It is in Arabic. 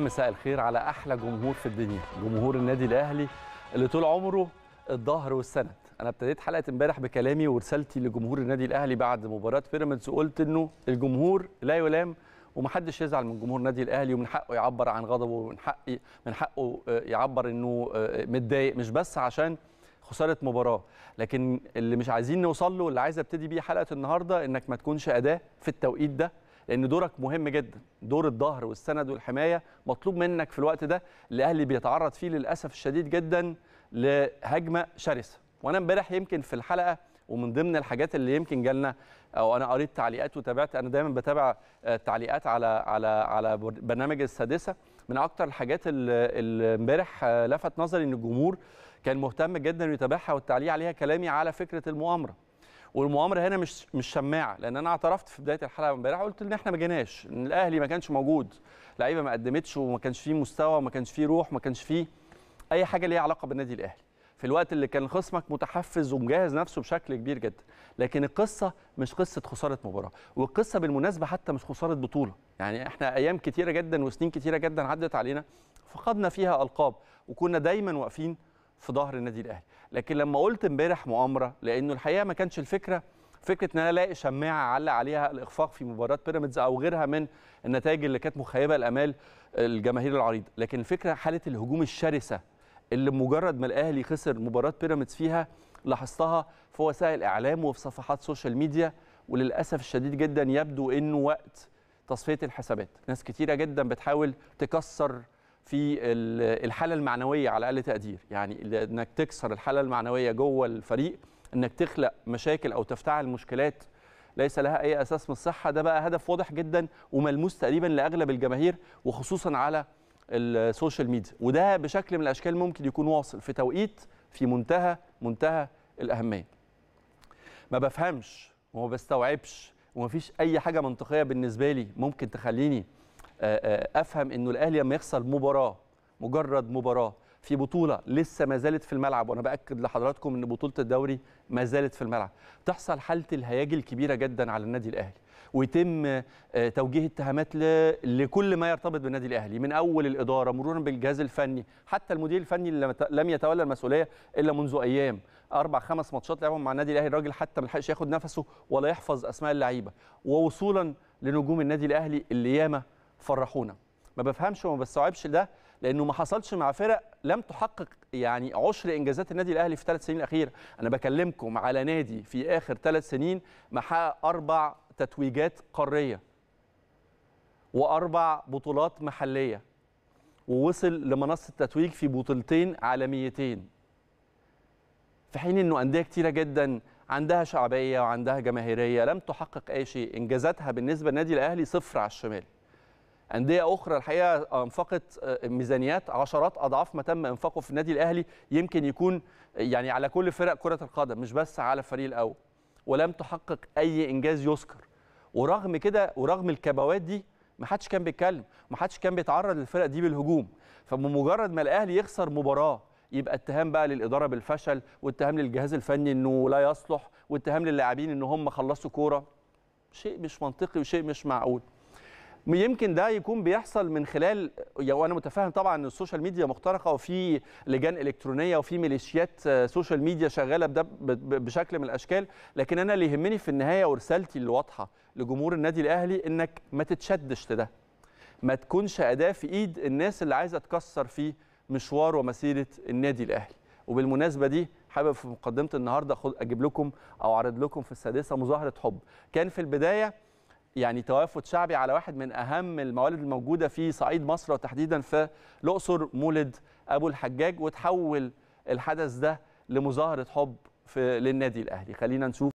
مساء الخير على احلى جمهور في الدنيا جمهور النادي الاهلي اللي طول عمره الظهر والسند انا ابتديت حلقه امبارح بكلامي ورسالتي لجمهور النادي الاهلي بعد مباراه بيراميدز وقلت انه الجمهور لا يلام ومحدش يزعل من جمهور النادي الاهلي ومن حقه يعبر عن غضبه ومن حق من حقه آه، يعبر انه آه، متضايق مش بس عشان خساره مباراه لكن اللي مش عايزين نوصل له اللي عايز ابتدي بيه حلقه النهارده انك ما تكونش اداه في التوقيت ده لان دورك مهم جدا دور الظهر والسند والحمايه مطلوب منك في الوقت ده الاهلي بيتعرض فيه للاسف الشديد جدا لهجمه شرسه وانا امبارح يمكن في الحلقه ومن ضمن الحاجات اللي يمكن جالنا او انا قريت تعليقات وتابعت انا دايما بتابع آه، تعليقات على على على برنامج السادسه من اكتر الحاجات اللي امبارح آه، لفت نظري ان الجمهور كان مهتم جدا يتابعها والتعليق عليها كلامي على فكره المؤامره والمؤامره هنا مش مش شماعه لان انا اعترفت في بدايه الحلقه امبارح قلت ان احنا ما جيناش ان الاهلي ما كانش موجود لعيبه ما قدمتش وما كانش فيه مستوى وما كانش فيه روح وما كانش فيه اي حاجه ليها علاقه بالنادي الاهلي في الوقت اللي كان خصمك متحفز ومجهز نفسه بشكل كبير جدا لكن القصه مش قصه خساره مباراه والقصه بالمناسبه حتى مش خساره بطوله يعني احنا ايام كتيره جدا وسنين كتيره جدا عدت علينا فقدنا فيها القاب وكنا دايما واقفين في ظهر النادي الاهلي لكن لما قلت امبارح مؤامره لانه الحقيقه ما كانش الفكره فكره ان انا الاقي شماعه اعلق عليها الاخفاق في مباراه بيراميدز او غيرها من النتائج اللي كانت مخيبه الامال الجماهير العريضه لكن الفكره حاله الهجوم الشرسه اللي مجرد ما الاهلي خسر مباراه بيراميدز فيها لاحظتها في وسائل الاعلام وفي صفحات سوشيال ميديا وللاسف الشديد جدا يبدو انه وقت تصفيه الحسابات ناس كتيره جدا بتحاول تكسر في الحاله المعنويه على اقل تقدير يعني انك تكسر الحاله المعنويه جوه الفريق انك تخلق مشاكل او تفتعل مشكلات ليس لها اي اساس من الصحه ده بقى هدف واضح جدا وملموس تقريبا لاغلب الجماهير وخصوصا على السوشيال ميديا وده بشكل من الاشكال ممكن يكون واصل في توقيت في منتهى منتهى الاهميه ما بفهمش وما بستوعبش وما فيش اي حاجه منطقيه بالنسبه لي ممكن تخليني آه، آه، افهم انه الاهلي لما يخسر مباراه مجرد مباراه في بطوله لسه ما زالت في الملعب وانا باكد لحضراتكم ان بطوله الدوري ما زالت في الملعب تحصل حاله الهياج الكبيره جدا على النادي الاهلي ويتم آه، توجيه اتهامات لكل ما يرتبط بالنادي الاهلي من اول الاداره مرورا بالجهاز الفني حتى المدير الفني اللي لم يتولى المسؤوليه الا منذ ايام اربع خمس ماتشات لعبهم مع النادي الاهلي الراجل حتى ما لحقش ياخد نفسه ولا يحفظ اسماء اللعيبه ووصولا لنجوم النادي الاهلي اللي ياما فرحونا ما بفهمش وما بستوعبش ده لانه ما حصلش مع فرق لم تحقق يعني عشر انجازات النادي الاهلي في ثلاث سنين الاخيره انا بكلمكم على نادي في اخر ثلاث سنين محقق اربع تتويجات قاريه واربع بطولات محليه ووصل لمنصه تتويج في بطولتين عالميتين في حين انه انديه كتيره جدا عندها شعبيه وعندها جماهيريه لم تحقق اي شيء انجازاتها بالنسبه للنادي الاهلي صفر على الشمال انديه اخرى الحقيقه انفقت آه، ميزانيات عشرات اضعاف ما تم انفاقه في النادي الاهلي يمكن يكون يعني على كل فرق كره القدم مش بس على الفريق الاول ولم تحقق اي انجاز يذكر ورغم كده ورغم الكبوات دي ما حدش كان بيتكلم ما حدش كان بيتعرض للفرق دي بالهجوم فبمجرد ما الاهلي يخسر مباراه يبقى اتهام بقى للاداره بالفشل واتهام للجهاز الفني انه لا يصلح واتهام للاعبين ان هم خلصوا كوره شيء مش منطقي وشيء مش معقول يمكن ده يكون بيحصل من خلال وانا متفاهم طبعا ان السوشيال ميديا مخترقه وفي لجان الكترونيه وفي ميليشيات آه، سوشيال ميديا شغاله بده بشكل من الاشكال لكن انا اللي يهمني في النهايه ورسالتي الواضحه لجمهور النادي الاهلي انك ما تتشدش لده ما تكونش اداه في ايد الناس اللي عايزه تكسر في مشوار ومسيره النادي الاهلي وبالمناسبه دي حابب في مقدمه النهارده اجيب لكم او اعرض لكم في السادسه مظاهره حب كان في البدايه يعني توافد شعبي على واحد من اهم الموالد الموجوده في صعيد مصر وتحديدا في الاقصر مولد ابو الحجاج وتحول الحدث ده لمظاهره حب في للنادي الاهلي خلينا نشوف